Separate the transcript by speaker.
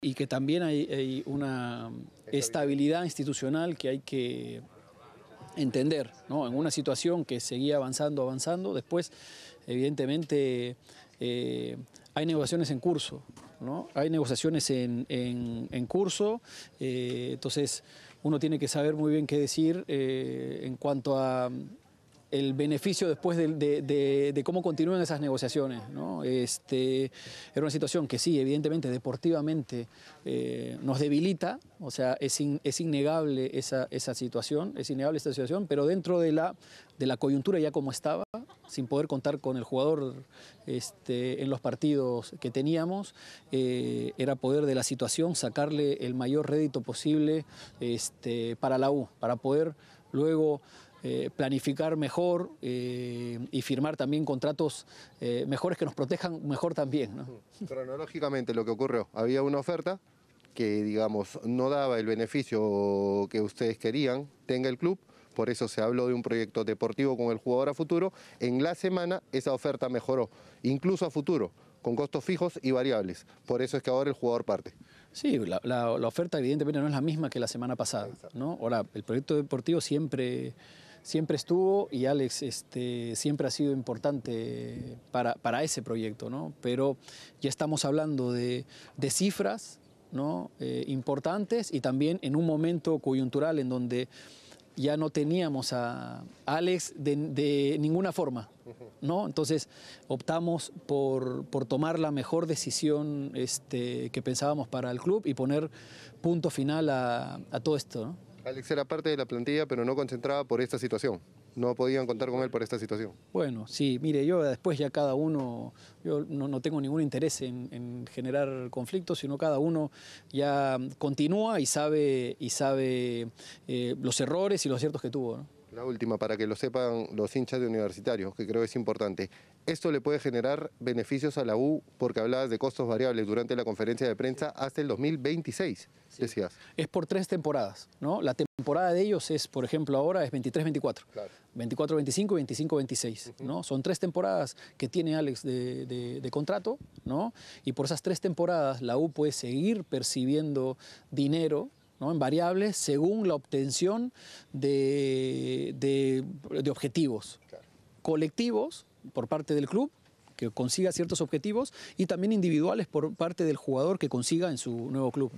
Speaker 1: y que también hay, una estabilidad institucional que hay que entender, ¿no? En una situación que seguía avanzando, avanzando, después, evidentemente, eh, hay negociaciones en curso, ¿no? Hay negociaciones en, curso, eh, entonces uno tiene que saber muy bien qué decir eh, en cuanto a el beneficio después de, cómo continúan esas negociaciones. Este, era una situación que sí, evidentemente, deportivamente eh, nos debilita, o sea, es, es innegable esa, situación, es innegable situación, pero dentro de la, de la coyuntura ya como estaba, sin poder contar con el jugador este, en los partidos que teníamos, eh, era poder de la situación sacarle el mayor rédito posible este, para la U, para poder luego... Eh, planificar mejor eh, y firmar también contratos eh, mejores que nos protejan mejor también.
Speaker 2: Cronológicamente lo que ocurrió, había una oferta que digamos no daba el beneficio que ustedes querían, tenga el club, por eso se habló de un proyecto deportivo con el jugador a futuro, en la semana esa oferta mejoró, incluso a futuro, con costos fijos y variables, por eso es que ahora el jugador parte.
Speaker 1: Sí, la, oferta evidentemente no es la misma que la semana pasada, ¿no? Ahora, el proyecto deportivo siempre siempre estuvo y Alex este, siempre ha sido importante para, ese proyecto, ¿no? Pero ya estamos hablando de, cifras ¿no? Eh, importantes y también en un momento coyuntural en donde ya no teníamos a Alex de, ninguna forma, ¿no? Entonces optamos por, tomar la mejor decisión este, que pensábamos para el club y poner punto final a todo esto, ¿no?
Speaker 2: Alex era parte de la plantilla, pero no concentraba por esta situación. No podían contar con él por esta situación.
Speaker 1: Bueno, sí, mire, yo después ya cada uno, yo no, tengo ningún interés en, generar conflictos, sino cada uno ya continúa y sabe, y sabe eh, los errores y los aciertos
Speaker 2: que tuvo. La última, para que lo sepan los hinchas de universitarios, que creo es importante. Esto le puede generar beneficios a la U, porque hablabas de costos variables durante la conferencia de prensa hasta el 2026, decías.
Speaker 1: Es por tres temporadas, ¿no? La temporada de ellos es, por ejemplo, ahora es 23-24, 24-25 25-26, ¿no? Son tres temporadas que tiene Alex de, de, contrato, ¿no? Y por esas tres temporadas la U puede seguir percibiendo dinero, en variables según la obtención de, objetivos colectivos por parte del club que consiga ciertos objetivos y también individuales por parte del jugador que consiga en su nuevo club.